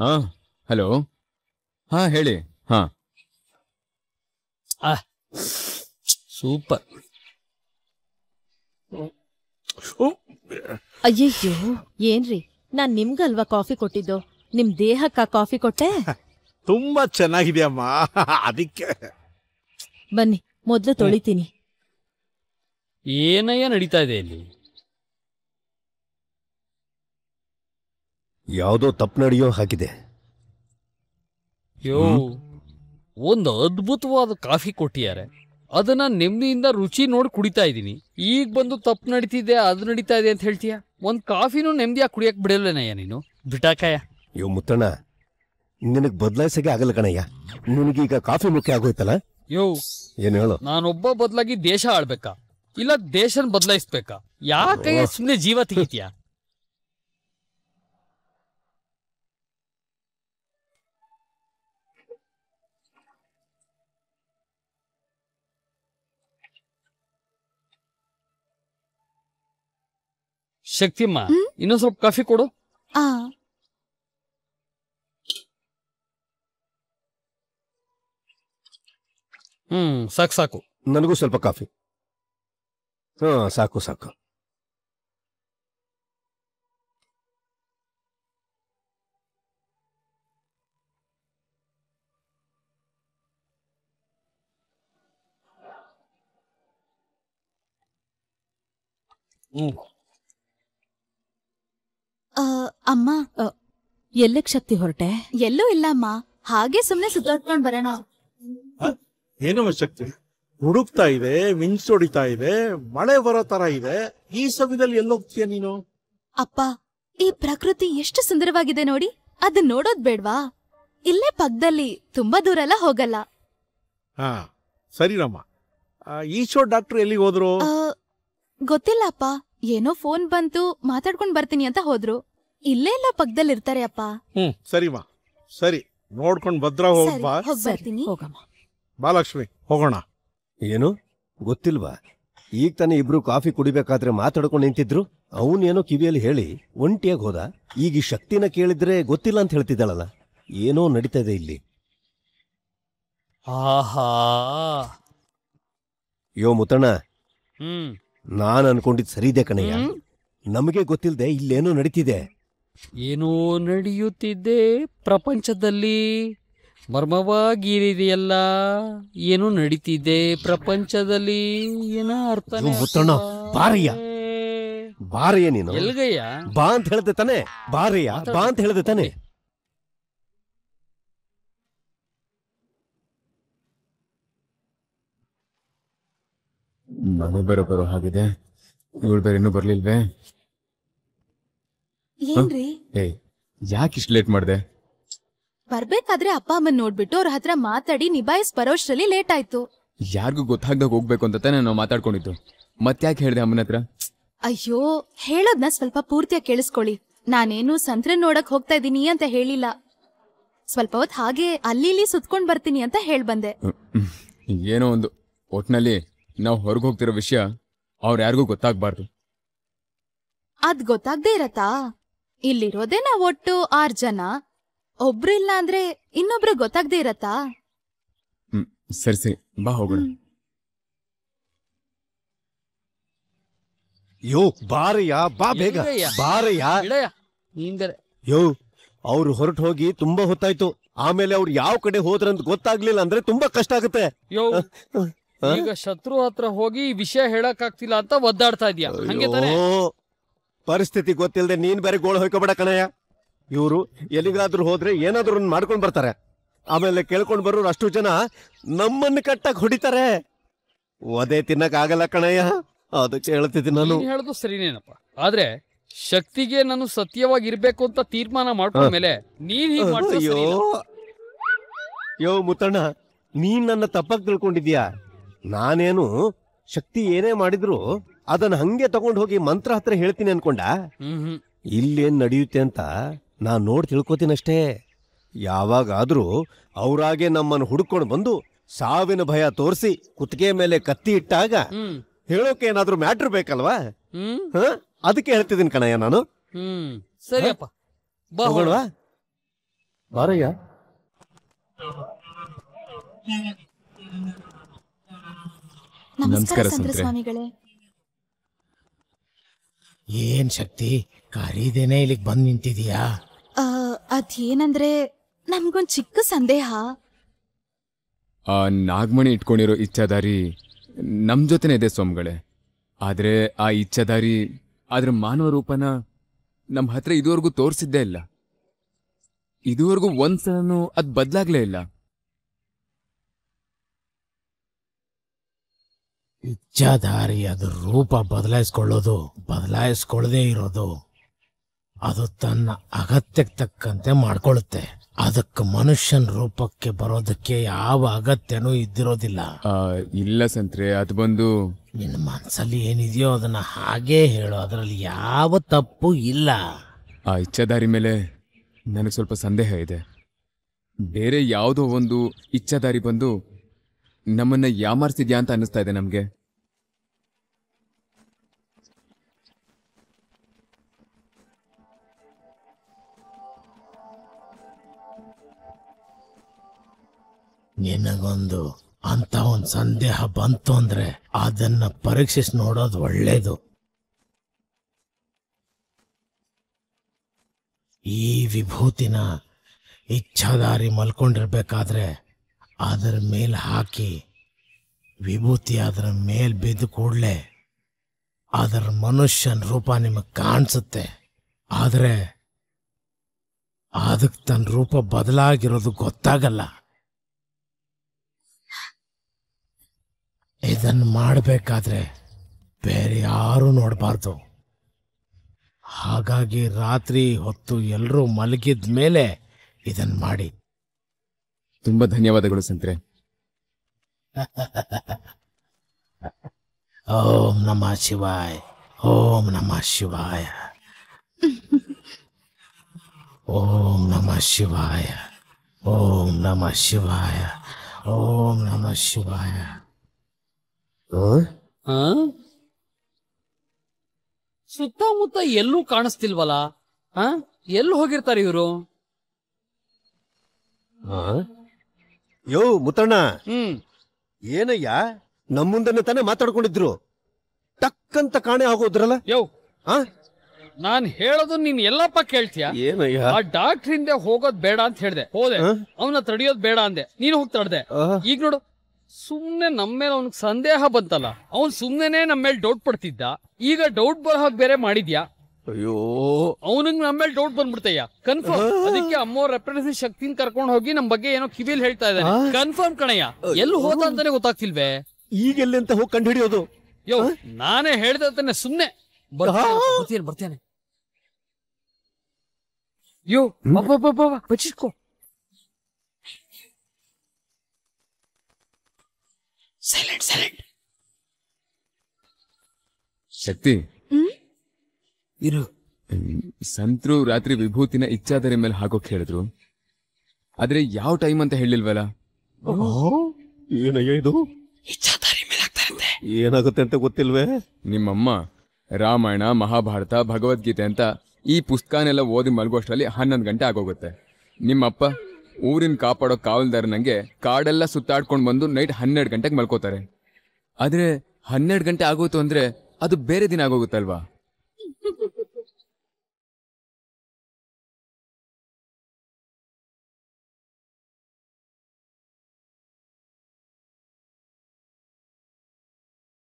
ಹಾ ಹಲೋ ಹಾ ಹೇಳಿ ಹಾ ಸೂಪರ್ ಅಯ್ಯಯ್ಯೋ ಏನ್ರಿ ನಾನ್ ನಿಮ್ಗಲ್ವಾ ಕಾಫಿ ಕೊಟ್ಟಿದ್ದು ನಿಮ್ ದೇಹಕ್ಕ ಕಾಫಿ ಕೊಟ್ಟೆ ತುಂಬಾ ಚೆನ್ನಾಗಿದೆ ಅಮ್ಮ ಅದಕ್ಕೆ ಬನ್ನಿ ಮೊದ್ಲು ತೊಳಿತೀನಿ ಏನಯ್ಯ ನಡೀತಾ ಇದೆ ಇಲ್ಲಿ ಯಾವುದೋ ತಪ್ಪು ನಡೆಯೋ ಹಾಕಿದೆ ಯೋ ಒಂದು ಅದ್ಭುತವಾದ ಕಾಫಿ ಕೊಟ್ಟಿದ್ದಾರೆ ಅದನ್ನ ನೆಮ್ಮದಿಯಿಂದ ರುಚಿ ನೋಡಿ ಕುಡಿತಾ ಇದ್ದೀನಿ ಈಗ ಬಂದು ತಪ್ಪು ನಡೀತಿದೆ ಅದು ನಡೀತಾ ಇದೆ ಅಂತ ಹೇಳ್ತೀಯ ಒಂದು ಕಾಫಿನೂ ನೆಮ್ಮದಿಯಾಗಿ ಕುಡಿಯಕ್ ಬಿಡಲ್ಲನಯ್ಯ ನೀನು ಬಿಟಾಕಯ್ಯ ಯೋ ಮುತ್ತಣ್ಣ ನಿನಗೆ ಬದಲಾಯಿಸಕ್ಕೆ ಆಗಲ್ಲ ಕಣಯ್ಯ ನಿನಗೀಗ ಕಾಫಿ ಮುಖ್ಯ ಆಗೋಯ್ತಲ್ಲ ಯೋ ಏನು ಹೇಳು ನಾನೊಬ್ಬ ಬದಲಾಗಿ ದೇಶ ಆಳ್ಬೇಕಾ ಇಲ್ಲ ದೇಶನ ಬದ್ಲಾಯಿಸ್ಬೇಕಾ ಯಾಕೆ ಸುಮ್ಮನೆ ಜೀವ ತೆಗಿತೀಯಾ ಶಕ್ತಿಮ್ಮ ಇನ್ನೊಂದು ಸ್ವಲ್ಪ ಕಾಫಿ ಕೊಡು ಹ್ಮ್ ಸಾಕು ಸಾಕು ನನಗೂ ಸ್ವಲ್ಪ ಕಾಫಿ ಹಾ ಸಾಕು ಸಾಕು ಹ್ಮ್ ಅಮ್ಮ ಎಲ್ಲಕ್ ಶಕ್ತಿ ಹೊರಟೆ ಎಲ್ಲೂ ಇಲ್ಲಮ್ಮ ಹಾಗೆ ಸುಮ್ನೆ ಸುತ್ತಾಡ್ಕೊಂಡ್ ಬರೋಣ ಏನಮ್ಮ ಶಕ್ತಿ ಹುಡುಕ್ತಾ ಇದೆ ಮಿಂಚೊಡಿತಾ ಇದೆ ಮಳೆ ಬರೋ ತರ ಇದೆ ಈ ಸಮಯದಲ್ಲಿ ಎಲ್ಲೋಗ್ತೀಯ ನೀನು ಅಪ್ಪ ಈ ಪ್ರಕೃತಿ ಎಷ್ಟು ಸುಂದರವಾಗಿದೆ ನೋಡಿ ಅದನ್ನ ನೋಡೋದ್ ಬೇಡ್ವಾ ಇಲ್ಲೇ ಪಕ್ಕದಲ್ಲಿ ತುಂಬಾ ದೂರ ಎಲ್ಲ ಹೋಗಲ್ಲ ಹಾ ಸರಿನಮ್ಮ ಈಶೋ ಡಾಕ್ಟರ್ ಎಲ್ಲಿಗೆ ಹೋದ್ರು ಗೊತ್ತಿಲ್ಲ ಅಪ್ಪ ಏನೋ ಫೋನ್ ಬಂತು ಮಾತಾಡ್ಕೊಂಡ್ ಬರ್ತೀನಿ ಅಂತ ಹೋದ್ರು ಇಲ್ಲೇ ಇಲ್ಲ ಪಕ್ಕದಲ್ಲಿ ಇರ್ತಾರೆ ಅಪ್ಪ ಹ್ಮ್ ಮಾ ಸರಿ ನೋಡ್ಕೊಂಡು ಭದ್ರ ಹೋಗ್ ಬಾ ಹೋಗಮ್ಮ ಬಾಲಕ್ಷ್ಮಿ ಹೋಗೋಣ ಏನು ಗೊತ್ತಿಲ್ವಾ ಈಗ ತಾನೆ ಇಬ್ರು ಕಾಫಿ ಕುಡಿಬೇಕಾದ್ರೆ ಮಾತಾಡ್ಕೊಂಡು ನಿಂತಿದ್ರು ಅವನೇನೋ ಕಿವಿಯಲ್ಲಿ ಹೇಳಿ ಒಂಟಿಯಾಗಿ ಹೋದ ಈಗ ಈ ಶಕ್ತಿನ ಕೇಳಿದ್ರೆ ಗೊತ್ತಿಲ್ಲ ಅಂತ ಹೇಳ್ತಿದ್ದಾಳಲ್ಲ ಏನೋ ನಡೀತಾ ಇದೆ ಇಲ್ಲಿ ಆಹಾ ಯೋ ಮುತಣ್ಣ ಹ್ಮ್ ನಾನ್ ಅನ್ಕೊಂಡಿದ್ ಇದೆ ಕಣಯ್ಯ ನಮಗೆ ಗೊತ್ತಿಲ್ಲದೆ ಇಲ್ಲೇನೋ ನಡೀತಿದೆ ಏನೋ ನಡೆಯುತ್ತಿದ್ದೆ ಪ್ರಪಂಚದಲ್ಲಿ ಮರ್ಮವಾಗಿರಿದೆಯಲ್ಲ ಏನೋ ನಡೀತಿದ್ದೆ ಪ್ರಪಂಚದಲ್ಲಿ ಏನ ಅರ್ಥ ಮುತ್ತಣ್ಣ ಬಾರಯ್ಯ ಬಾರಯ್ಯ ನೀನು ಎಲ್ಗಯ್ಯ ಬಾ ಅಂತ ಹೇಳ್ದೆ ತಾನೆ ಬಾರಯ್ಯ ಬಾ ಅಂತ ಹೇಳ್ದೆ ತಾನೆ ನಾನು ಬೇರೆ ಬರೋ ಹಾಗಿದೆ ಇವಳು ಬೇರೆ ಇನ್ನೂ ಬರ್ಲಿಲ್ವೇ ಯಾಕೆ ಇಷ್ಟು ಲೇಟ್ ಮಾಡಿದೆ ಬರ್ಬೇಕಾದ್ರೆ ಅಪ್ಪ ಅಮ್ಮನ್ ನೋಡ್ಬಿಟ್ಟು ಅವ್ರ ಹತ್ರ ಮಾತಾಡಿ ನಿಭಾಯಿಸ್ ಬರೋಷ್ಟ್ರಲ್ಲಿ ಲೇಟ್ ಆಯ್ತು ಯಾರಿಗೂ ಗೊತ್ತಾಗ್ದಾಗ ಹೋಗ್ಬೇಕು ಅಂತ ತಾನೇ ಮಾತಾಡ್ಕೊಂಡಿತ್ತು ಮಾತಾಡ್ಕೊಂಡಿದ್ದು ಮತ್ತ್ಯಾಕೆ ಹೇಳ್ದೆ ಅಮ್ಮನ ಹತ್ರ ಅಯ್ಯೋ ಹೇಳೋದ್ನ ಸ್ವಲ್ಪ ಪೂರ್ತಿಯಾಗಿ ಕೇಳಿಸ್ಕೊಳ್ಳಿ ನಾನೇನು ಸಂತ್ರ ನೋಡಕ್ ಹೋಗ್ತಾ ಇದೀನಿ ಅಂತ ಹೇಳಿಲ್ಲ ಸ್ವಲ್ಪ ಹೊತ್ತು ಹಾಗೆ ಅಲ್ಲಿ ಇಲ್ಲಿ ಸುತ್ಕೊಂಡ್ ಬರ್ತೀನಿ ಅಂತ ಹೇಳಿ ಬಂದೆ ಏನೋ ಒಂದು ಒಟ್ನಲ್ಲಿ ನಾವು ಹೊರಗೆ ಹೋಗ್ತಿರೋ ವಿಷಯ ಅವ್ರ ಯಾರಿಗೂ ಗೊತ್ತಾಗ್ಬಾರ್ದು ಅದ್ ಗೊತ್ತಾಗ್ದೇ ಇರತ್ತಾ ಇಲ್ಲಿರೋದೇ ಒಟ್ಟು ಆರ್ ಜನ ಒಬ್ರಿಲ್ಲ ಅಂದ್ರೆ ಇನ್ನೊಬ್ರು ಗೊತ್ತಾಗ್ದೇ ಇರತ್ತಾ ಸರಿ ಸರಿ ಬಾ ಹೋಗೋಣ ಯೋ ಬಾರಯ್ಯ ಬಾ ಬೇಗ ಬಾರಯ್ಯ ಯೋ ಅವ್ರು ಹೊರಟು ಹೋಗಿ ತುಂಬಾ ಹೊತ್ತಾಯ್ತು ಆಮೇಲೆ ಅವ್ರು ಯಾವ ಕಡೆ ಹೋದ್ರಂತ ಗೊತ್ತಾಗ್ಲಿಲ್ಲ ಅಂದ್ರೆ ತುಂಬಾ ಕಷ್ಟ ಆಗುತ್ತೆ ಯೋ ಈಗ ಶತ್ರು ಹತ್ರ ಹೋಗಿ ಈ ವಿಷಯ ಹೇಳಕ್ ಆಗ್ತಿಲ್ಲ ಅಂತ ಒದ್ದಾಡ್ತಾ ಇದ್ಯಾ ಹಂಗೆ ಪರಿಸ್ಥಿತಿ ಗೊತ್ತಿಲ್ಲದೆ ನೀನ್ ಬೇರೆ ಗೋಳ್ ಹೋಯ್ಕೋಬೇಡ ಕಣಯ್ಯ ಇವರು ಎಲ್ಲಿಗಾದ್ರೂ ಹೋದ್ರೆ ಏನಾದ್ರೂ ಮಾಡ್ಕೊಂಡು ಬರ್ತಾರೆ ಆಮೇಲೆ ಕೇಳ್ಕೊಂಡು ಬರೋರು ಅಷ್ಟು ಜನ ನಮ್ಮನ್ನು ಕಟ್ಟಕ್ ಹೊಡಿತಾರೆ ಒದೆ ತಿನ್ನಕ್ ಆಗಲ್ಲ ಕಣಯ್ಯ ಅದಕ್ಕೆ ಹೇಳ್ತಿದ್ದೀನಿ ನಾನು ಹೇಳೋದು ಸರಿನೇನಪ್ಪ ಆದ್ರೆ ಶಕ್ತಿಗೆ ನಾನು ಸತ್ಯವಾಗಿ ಅಂತ ತೀರ್ಮಾನ ಮೇಲೆ ನೀನ್ ಯೋ ಮುತ್ತಣ್ಣ ನೀನ್ ನನ್ನ ತಪ್ಪಾಗಿ ತಿಳ್ಕೊಂಡಿದ್ಯಾ ನಾನೇನು ಶಕ್ತಿ ಏನೇ ಮಾಡಿದ್ರು ಅದನ್ನ ಹಂಗೆ ತಗೊಂಡು ಹೋಗಿ ಮಂತ್ರ ಹತ್ರ ಹೇಳ್ತೀನಿ ಅನ್ಕೊಂಡ ಇಲ್ಲೇನ್ ನಡೆಯುತ್ತೆ ಅಂತ ನಾ ನೋಡ್ ಅಷ್ಟೇ ಯಾವಾಗಾದ್ರೂ ಅವರಾಗೆ ನಮ್ಮನ್ನು ಹುಡ್ಕೊಂಡು ಬಂದು ಸಾವಿನ ಭಯ ತೋರಿಸಿ ಕುತ್ತಿಗೆ ಮೇಲೆ ಕತ್ತಿ ಇಟ್ಟಾಗ ಹೇಳೋಕೆ ಏನಾದ್ರೂ ಮ್ಯಾಟ್ರ್ ಬೇಕಲ್ವಾ ಅದಕ್ಕೆ ಹೇಳ್ತಿದ್ದೀನಿ ಕಣಯ್ಯ ನಾನು ಸರಿಯಪ್ಪ ಬಾ ನಮಸ್ಕಾರ ಸಂತ್ರ ಸ್ವಾಮಿಗಳೇ ಏನ್ ಶಕ್ತಿ ಕರೀದೇನೆ ಇಲ್ಲಿಗೆ ಬಂದು ನಿಂತಿದೀಯಾ ಅದೇನಂದ್ರೆ ನಮ್ಗೊಂದ್ ಚಿಕ್ಕ ಸಂದೇಹ ಆ ನಾಗಮಣಿ ಇಟ್ಕೊಂಡಿರೋ ಇಚ್ಛಾದಾರಿ ನಮ್ ಜೊತೆನೇ ಇದೆ ಸ್ವಾಮಿಗಳೇ ಆದ್ರೆ ಆ ಇಚ್ಛಾದಾರಿ ಅದ್ರ ಮಾನವ ರೂಪನ ನಮ್ಮ ಹತ್ರ ಇದುವರೆಗೂ ತೋರಿಸಿದ್ದೇ ಇಲ್ಲ ಇದುವರೆಗೂ ಒಂದ್ಸಲನೂ ಅದ್ ಬದಲಾಗ್ಲೇ ಇಲ್ಲ ಇಚ್ಛಾಧಾರಿ ಅದು ರೂಪ ಬದಲಾಯಿಸ್ಕೊಳ್ಳೋದು ಬದಲಾಯಿಸ್ಕೊಳ್ಳದೇ ಇರೋದು ಅದು ತನ್ನ ಅಗತ್ಯಕ್ಕೆ ತಕ್ಕಂತೆ ಮಾಡ್ಕೊಳ್ಳುತ್ತೆ ಅದಕ್ಕೆ ಮನುಷ್ಯನ ರೂಪಕ್ಕೆ ಬರೋದಕ್ಕೆ ಯಾವ ಅಗತ್ಯನೂ ಇದ್ದಿರೋದಿಲ್ಲ ಇಲ್ಲ ಸಂತ್ರೆ ಅದು ಬಂದು ನಿನ್ನ ಮನಸ್ಸಲ್ಲಿ ಏನಿದೆಯೋ ಅದನ್ನ ಹಾಗೇ ಹೇಳು ಅದರಲ್ಲಿ ಯಾವ ತಪ್ಪು ಇಲ್ಲ ಆ ಇಚ್ಛಾಧಾರಿ ಮೇಲೆ ನನಗೆ ಸ್ವಲ್ಪ ಸಂದೇಹ ಇದೆ ಬೇರೆ ಯಾವುದೋ ಒಂದು ಇಚ್ಛಾಧಾರಿ ಬಂದು ನಮ್ಮನ್ನ ಯಾಮಾರಿಸಿದ್ಯಾ ಅಂತ ಅನ್ನಿಸ್ತಾ ಇದೆ ನಮಗೆ ನಿನಗೊಂದು ಅಂತ ಒಂದು ಸಂದೇಹ ಬಂತು ಅಂದ್ರೆ ಅದನ್ನ ಪರೀಕ್ಷಿಸಿ ನೋಡೋದು ಒಳ್ಳೇದು ಈ ವಿಭೂತಿನ ಇಚ್ಛಾದಾರಿ ಮಲ್ಕೊಂಡಿರ್ಬೇಕಾದ್ರೆ ಅದರ ಮೇಲೆ ಹಾಕಿ ವಿಭೂತಿ ಅದರ ಮೇಲೆ ಬಿದ್ದು ಕೂಡಲೇ ಅದರ ಮನುಷ್ಯನ ರೂಪ ನಿಮಗೆ ಕಾಣಿಸುತ್ತೆ ಆದರೆ ಅದಕ್ಕೆ ತನ್ನ ರೂಪ ಬದಲಾಗಿರೋದು ಗೊತ್ತಾಗಲ್ಲ ಇದನ್ನು ಮಾಡಬೇಕಾದ್ರೆ ಬೇರೆ ಯಾರೂ ನೋಡಬಾರ್ದು ಹಾಗಾಗಿ ರಾತ್ರಿ ಹೊತ್ತು ಎಲ್ಲರೂ ಮಲಗಿದ ಮೇಲೆ ಇದನ್ನು ಮಾಡಿ ತುಂಬಾ ಧನ್ಯವಾದಗಳು ಸಂತ್ರೆ ಓಂ ನಮಃ ಶಿವಾಯ ಓಂ ನಮಃ ಶಿವಾಯ ಓಂ ನಮಃ ಶಿವಾಯ ಓಂ ನಮಃ ಶಿವಾಯ ಓಂ ನಮಃ ಶಿವಾಯ ಹ ಹ ಸತ್ತಮತ್ತೆ ಎಲ್ಲو ಕಾಣಿಸುತ್ತಿಲ್ವಲ್ಲಾ ಹ ಎಲ್ಲ ಹೋಗಿರ್ತಾರೆ ಇವರು ಹ ಯೋ ಮುತ್ತಣ್ಣ ಹ್ಮ್ ಏನಯ್ಯ ನಮ್ಮ ಮುಂದೆ ತಾನೇ ಮಾತಾಡ್ಕೊಂಡಿದ್ರು ಟಕ್ಕಂತ ಕಾಣೆ ಆಗೋದ್ರಲ್ಲ ಯೋ ಹಾ ನಾನ್ ಹೇಳೋದು ನೀನ್ ಎಲ್ಲಪ್ಪ ಕೇಳ್ತೀಯ ಏನಯ್ಯ ಆ ಡಾಕ್ಟರ್ ಹಿಂದೆ ಹೋಗೋದ್ ಬೇಡ ಅಂತ ಹೇಳ್ದೆ ಹೋದೆ ಅವನ ತಡಿಯೋದ್ ಬೇಡ ಅಂದೆ ನೀನು ಹೋಗಿ ಈಗ ನೋಡು ಸುಮ್ನೆ ನಮ್ಮ ಮೇಲೆ ಅವ್ನಿಗೆ ಸಂದೇಹ ಬಂತಲ್ಲ ಅವ್ನು ಸುಮ್ಮನೆ ನಮ್ಮ ಮೇಲೆ ಡೌಟ್ ಪಡ್ತಿದ್ದ ಈಗ ಡೌಟ್ ಬರೋ ಹಾಗೆ ಬೇರೆ ಮಾಡಿದ್ಯಾ ಅಯ್ಯೋ ಅವನಿಗೆ ನಮ್ಮ ಮೇಲೆ ಡೌಟ್ ಬಂದ್ಬಿಡ್ತಯ್ಯ ಕನ್ಫರ್ಮ್ ಅದಕ್ಕೆ ಅಮ್ಮೋ ರೆಪ್ರೆಸೆಂಟ್ ಶಕ್ತಿನ ಕರ್ಕೊಂಡು ಹೋಗಿ ನಮ್ ಬಗ್ಗೆ ಏನೋ ಕಿವಿಲ್ ಹೇಳ್ತಾ ಇದ್ದಾನೆ ಕನ್ಫರ್ಮ್ ಕಣಯ್ಯ ಎಲ್ಲಿ ಹೋದ ಅಂತಾನೆ ಗೊತ್ತಾಗ್ತಿಲ್ವೇ ಈಗ ಎಲ್ಲಿ ಅಂತ ಹೋಗಿ ಕಂಡು ಹಿಡಿಯೋದು ಯೋ ನಾನೇ ಹೇಳ್ದೆ ಅಂತಾನೆ ಸುಮ್ನೆ ಬರ್ತೇನೆ ಬರ್ತೇನೆ ಯೋ ಬಚ್ಚಿಟ್ಕೋ ಸೈಲೆಂಟ್ ಸೈಲೆಂಟ್ ಶಕ್ತಿ ಇರು ಸಂತರು ರಾತ್ರಿ ವಿಭೂತಿನ ಇಚ್ಛಾದರೆ ಮೇಲೆ ಹಾಕೋಕ್ ಹೇಳಿದ್ರು ಆದ್ರೆ ಯಾವ ಟೈಮ್ ಅಂತ ಹೇಳಿಲ್ವಲ್ಲ ಏನಾಗುತ್ತೆ ಅಂತ ಗೊತ್ತಿಲ್ವೇ ನಿಮ್ಮಮ್ಮ ರಾಮಾಯಣ ಮಹಾಭಾರತ ಭಗವದ್ಗೀತೆ ಅಂತ ಈ ಪುಸ್ತಕನೆಲ್ಲ ಓದಿ ಮಲಗೋಷ್ಟರಲ್ಲಿ ಹನ್ನೊಂದು ಗಂಟೆ ಆಗೋಗುತ್ತೆ ನಿಮ್ಮಪ್ಪ ಊರಿನ ಕಾಪಾಡೋ ನಂಗೆ ಕಾಡೆಲ್ಲ ಸುತ್ತಾಡ್ಕೊಂಡು ಬಂದು ನೈಟ್ ಹನ್ನೆರಡು ಗಂಟೆಗೆ ಮಲ್ಕೋತಾರೆ ಆದ್ರೆ ಹನ್ನೆರಡು ಗಂಟೆ ಆಗೋಯ್ತು ಅಂದ್ರೆ ಅದು ಬೇರೆ ದಿನ ಆಗೋಗುತ್ತಲ್ವಾ